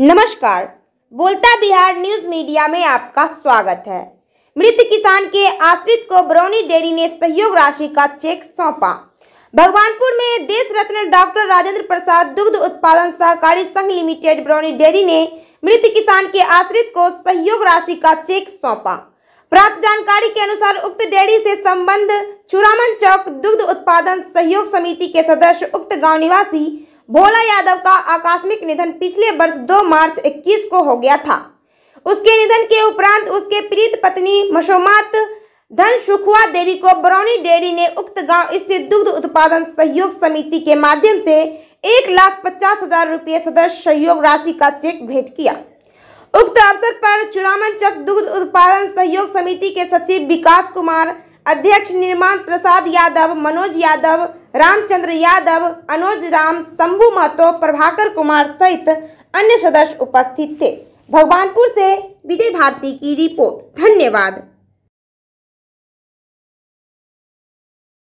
नमस्कार बोलता Bihar news media में आपका स्वागत है मृत किसान के आश्रित को ब्रोनी डेरी ने सहयोग राशि का चेक सौंपा भगवानपुर में देश रत्न डॉक्टर राजेंद्र प्रसाद दुग्ध उत्पादन सहकारी संघ लिमिटेड ब्रोनी डेरी ने मृत किसान के आश्रित को सहयोग राशि का चेक सौंपा प्राप्त जानकारी के अनुसार उक्त डेयरी से संबंध चुरामन चौक दुग्ध उत्पादन सहयोग समिति के सदस्य उक्त गांव निवासी भोला यादव का आकस्मिक निधन पिछले वर्ष 2 मार्च 21 को हो गया था उसके निधन के उपरांत उसके प्रीत पत्नी मशोमात धन सुखुआ देवी को बरौनी डेयरी ने उक्त गांव स्थित दुग्ध उत्पादन सहयोग समिति के माध्यम से एक लाख पचास हजार रुपये सदस्य सहयोग राशि का चेक भेंट किया उक्त अवसर पर चुरामन चक दुग्ध उत्पादन सहयोग समिति के सचिव विकास कुमार अध्यक्ष निर्माण प्रसाद यादव मनोज यादव रामचंद्र यादव अनुज राम शंभू महतो प्रभाकर कुमार सहित अन्य सदस्य उपस्थित थे भगवानपुर से विजय भारती की रिपोर्ट धन्यवाद